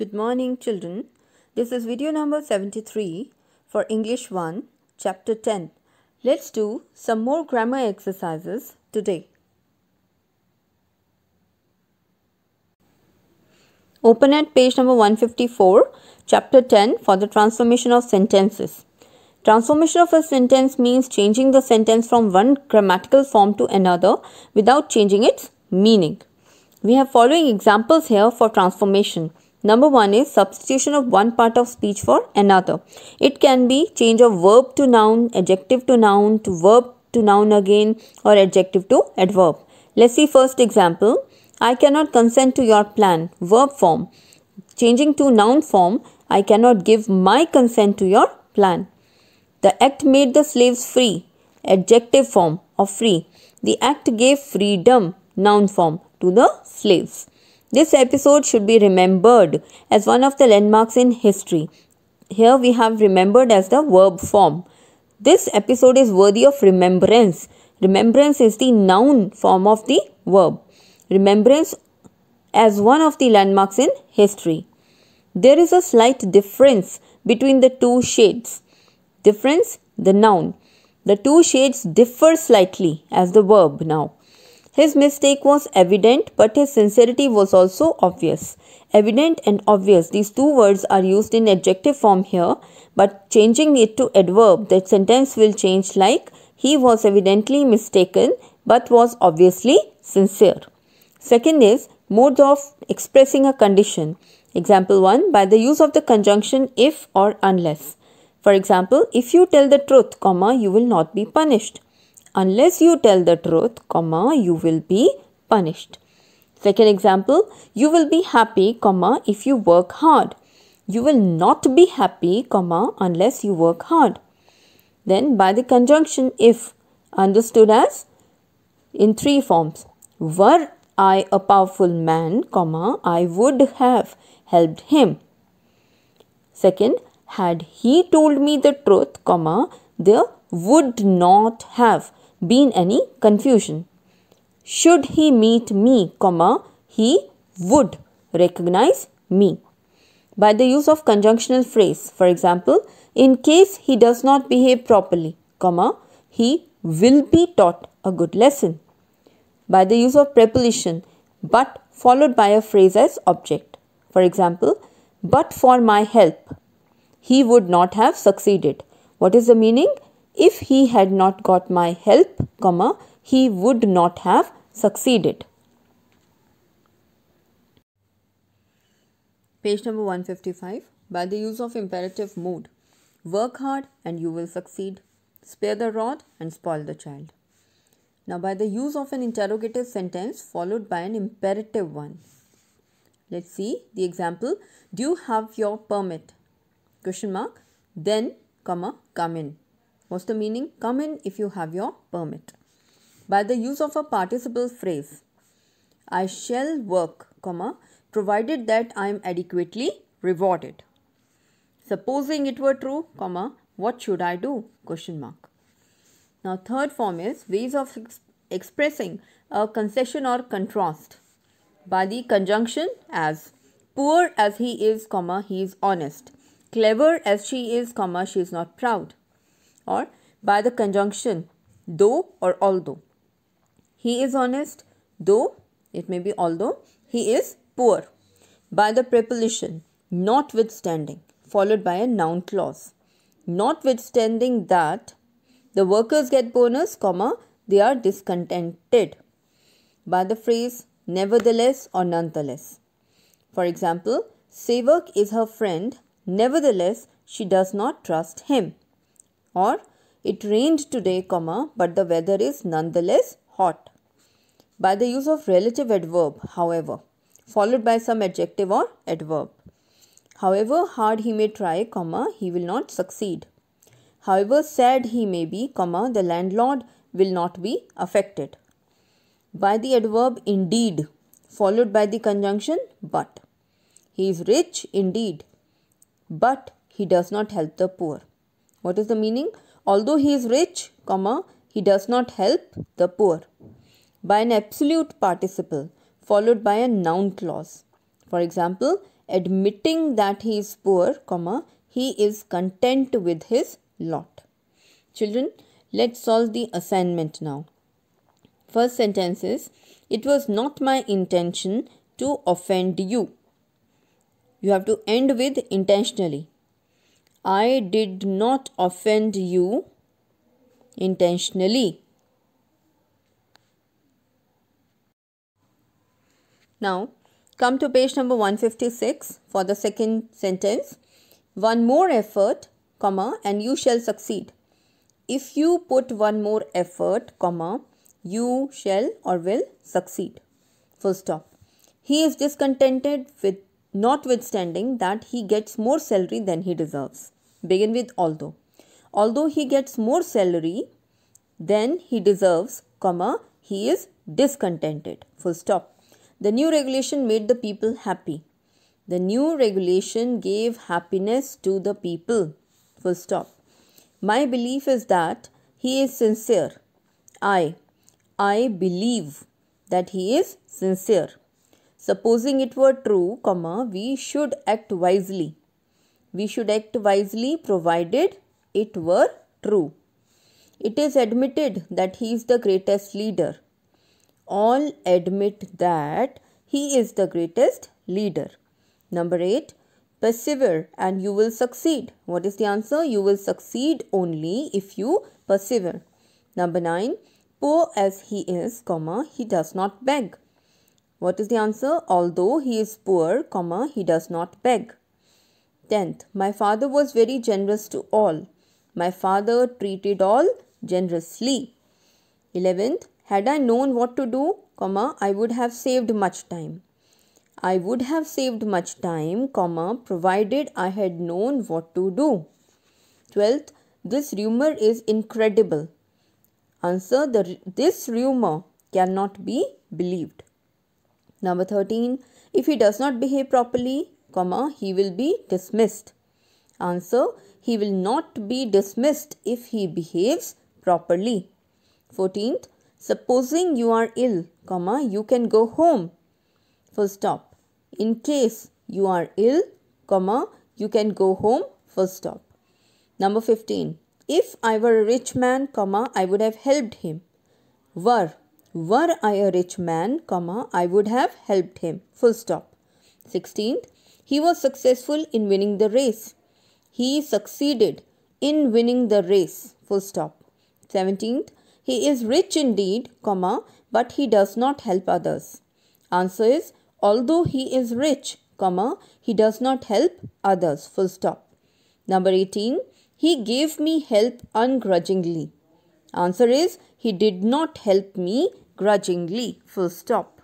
Good morning, children. This is video number 73 for English 1, Chapter 10. Let's do some more grammar exercises today. Open at page number 154, Chapter 10 for the transformation of sentences. Transformation of a sentence means changing the sentence from one grammatical form to another without changing its meaning. We have following examples here for transformation. Number one is substitution of one part of speech for another. It can be change of verb to noun, adjective to noun, to verb to noun again, or adjective to adverb. Let's see first example. I cannot consent to your plan. Verb form. Changing to noun form, I cannot give my consent to your plan. The act made the slaves free. Adjective form of free. The act gave freedom, noun form, to the slaves. This episode should be remembered as one of the landmarks in history. Here we have remembered as the verb form. This episode is worthy of remembrance. Remembrance is the noun form of the verb. Remembrance as one of the landmarks in history. There is a slight difference between the two shades. Difference, the noun. The two shades differ slightly as the verb now. His mistake was evident, but his sincerity was also obvious. Evident and obvious, these two words are used in adjective form here, but changing it to adverb, that sentence will change like he was evidently mistaken but was obviously sincere. Second is modes of expressing a condition. Example 1 by the use of the conjunction if or unless. For example, if you tell the truth, comma, you will not be punished unless you tell the truth comma you will be punished second example you will be happy comma if you work hard you will not be happy comma unless you work hard then by the conjunction if understood as in three forms were i a powerful man comma i would have helped him second had he told me the truth comma there would not have been any confusion. Should he meet me, comma, he would recognize me. By the use of conjunctional phrase, for example, in case he does not behave properly, comma, he will be taught a good lesson. By the use of preposition, but followed by a phrase as object. For example, but for my help, he would not have succeeded. What is the meaning? if he had not got my help comma he would not have succeeded page number 155 by the use of imperative mood work hard and you will succeed spare the rod and spoil the child now by the use of an interrogative sentence followed by an imperative one let's see the example do you have your permit question mark then comma come in What's the meaning? Come in if you have your permit. By the use of a participle phrase, I shall work, comma, provided that I am adequately rewarded. Supposing it were true, comma, what should I do? Question mark. Now, third form is ways of ex expressing a concession or contrast by the conjunction as. Poor as he is, comma, he is honest. Clever as she is, comma, she is not proud or by the conjunction though or although. He is honest, though it may be although he is poor. By the preposition notwithstanding, followed by a noun clause. Notwithstanding that, the workers get bonus, comma, they are discontented. By the phrase nevertheless or nonetheless. For example, Sevak is her friend, nevertheless, she does not trust him or it rained today, comma, but the weather is nonetheless hot. By the use of relative adverb, however, followed by some adjective or adverb. However hard he may try, comma, he will not succeed. However sad he may be, comma, the landlord will not be affected. By the adverb indeed, followed by the conjunction but. He is rich indeed, but he does not help the poor. What is the meaning? Although he is rich, comma, he does not help the poor. By an absolute participle followed by a noun clause. For example, admitting that he is poor, comma, he is content with his lot. Children, let's solve the assignment now. First sentence is, it was not my intention to offend you. You have to end with intentionally. I did not offend you intentionally. Now, come to page number 156 for the second sentence. One more effort, comma, and you shall succeed. If you put one more effort, comma, you shall or will succeed. Full stop. He is discontented with notwithstanding that he gets more salary than he deserves. Begin with although. Although he gets more salary than he deserves, comma, he is discontented. Full stop. The new regulation made the people happy. The new regulation gave happiness to the people. Full stop. My belief is that he is sincere. I, I believe that he is sincere. Supposing it were true, comma, we should act wisely. We should act wisely provided it were true. It is admitted that he is the greatest leader. All admit that he is the greatest leader. Number 8. Persevere and you will succeed. What is the answer? You will succeed only if you persevere. Number 9. Poor as he is, comma, he does not beg. What is the answer? Although he is poor, comma, he does not beg. Tenth, my father was very generous to all. My father treated all generously. Eleventh, had I known what to do, comma, I would have saved much time. I would have saved much time, comma, provided I had known what to do. Twelfth, this rumor is incredible. Answer, the, this rumor cannot be believed. Number 13. If he does not behave properly, comma, he will be dismissed. Answer. He will not be dismissed if he behaves properly. 14th. Supposing you are ill, comma, you can go home. First stop. In case you are ill, comma, you can go home. First stop. Number 15. If I were a rich man, comma, I would have helped him. Were, were I a rich man, comma, I would have helped him. Full stop. 16th, he was successful in winning the race. He succeeded in winning the race. Full stop. 17th, he is rich indeed, comma, but he does not help others. Answer is, although he is rich, comma, he does not help others. Full stop. Number 18, he gave me help ungrudgingly. Answer is, he did not help me grudgingly. Full stop.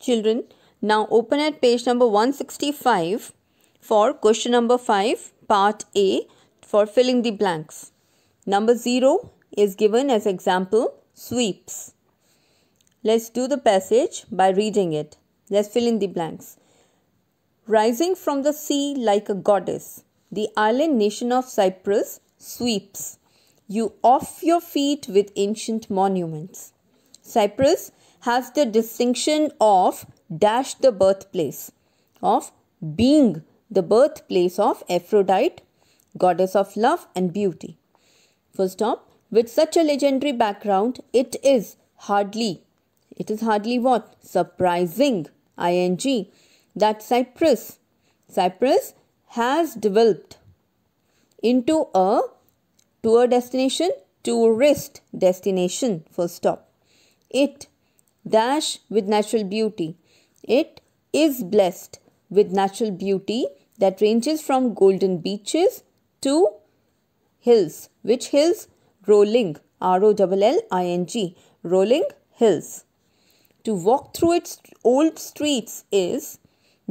Children, now open at page number 165 for question number 5, part A for filling the blanks. Number 0 is given as example sweeps. Let's do the passage by reading it. Let's fill in the blanks. Rising from the sea like a goddess, the island nation of Cyprus sweeps you off your feet with ancient monuments. Cyprus has the distinction of dash the birthplace, of being the birthplace of Aphrodite, goddess of love and beauty. First off, with such a legendary background, it is hardly, it is hardly what? Surprising, ing, that Cyprus, Cyprus has developed into a tour destination tourist destination full stop it dash with natural beauty it is blessed with natural beauty that ranges from golden beaches to hills which hills rolling r o w l i n g rolling hills to walk through its old streets is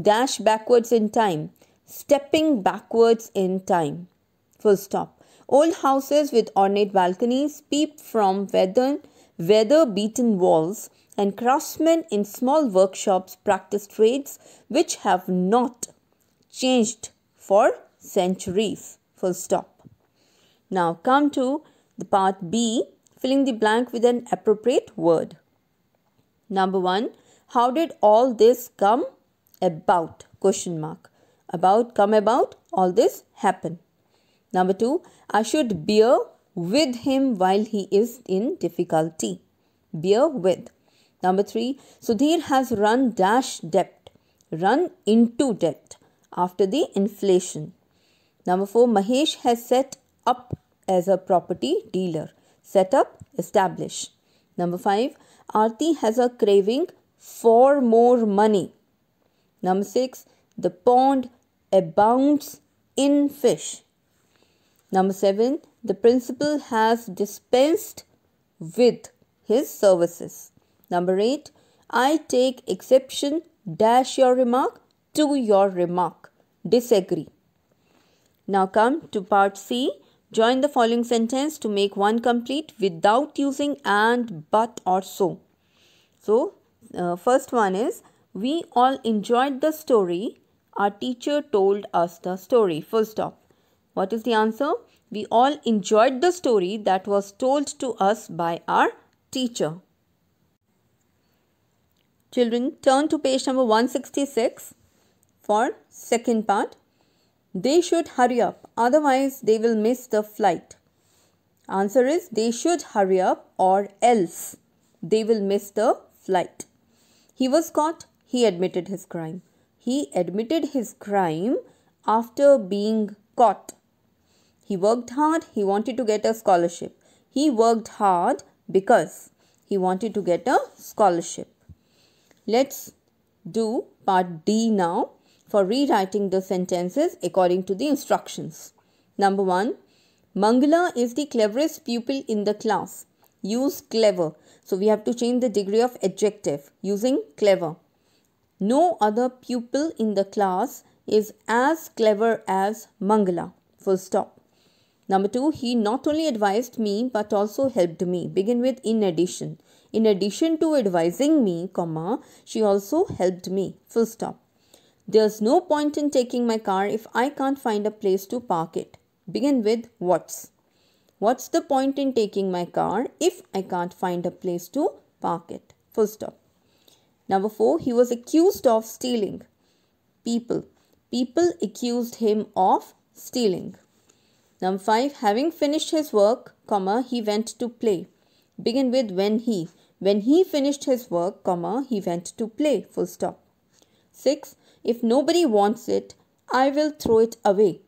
dash backwards in time stepping backwards in time full stop Old houses with ornate balconies peep from weather, weather beaten walls, and craftsmen in small workshops practice trades which have not changed for centuries. Full stop. Now come to the part B, filling the blank with an appropriate word. Number 1. How did all this come about? Question mark. About, come about, all this happen. Number two, I should bear with him while he is in difficulty. Bear with. Number three, Sudhir has run dash debt, run into debt after the inflation. Number four, Mahesh has set up as a property dealer. Set up, establish. Number five, Arti has a craving for more money. Number six, the pond abounds in fish. Number 7. The principal has dispensed with his services. Number 8. I take exception dash your remark to your remark. Disagree. Now come to part C. Join the following sentence to make one complete without using and, but or so. So, uh, first one is we all enjoyed the story. Our teacher told us the story. Full stop. What is the answer? We all enjoyed the story that was told to us by our teacher. Children, turn to page number 166 for second part. They should hurry up, otherwise they will miss the flight. Answer is they should hurry up or else they will miss the flight. He was caught, he admitted his crime. He admitted his crime after being caught. He worked hard, he wanted to get a scholarship. He worked hard because he wanted to get a scholarship. Let's do part D now for rewriting the sentences according to the instructions. Number 1. Mangala is the cleverest pupil in the class. Use clever. So we have to change the degree of adjective using clever. No other pupil in the class is as clever as Mangala. Full stop. Number two, he not only advised me but also helped me. Begin with in addition. In addition to advising me, comma, she also helped me. Full stop. There's no point in taking my car if I can't find a place to park it. Begin with what's. What's the point in taking my car if I can't find a place to park it? Full stop. Number four, he was accused of stealing. People. People accused him of stealing. Number 5. Having finished his work, comma, he went to play. Begin with when he. When he finished his work, comma, he went to play, full stop. 6. If nobody wants it, I will throw it away.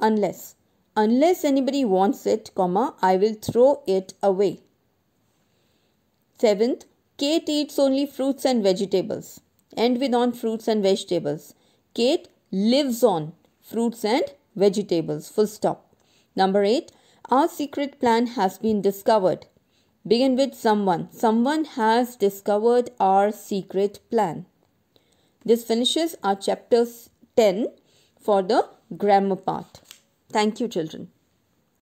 Unless. Unless anybody wants it, comma, I will throw it away. 7th, Kate eats only fruits and vegetables. End with on fruits and vegetables. Kate lives on fruits and vegetables. Full stop. Number 8. Our secret plan has been discovered. Begin with someone. Someone has discovered our secret plan. This finishes our chapter 10 for the grammar part. Thank you children.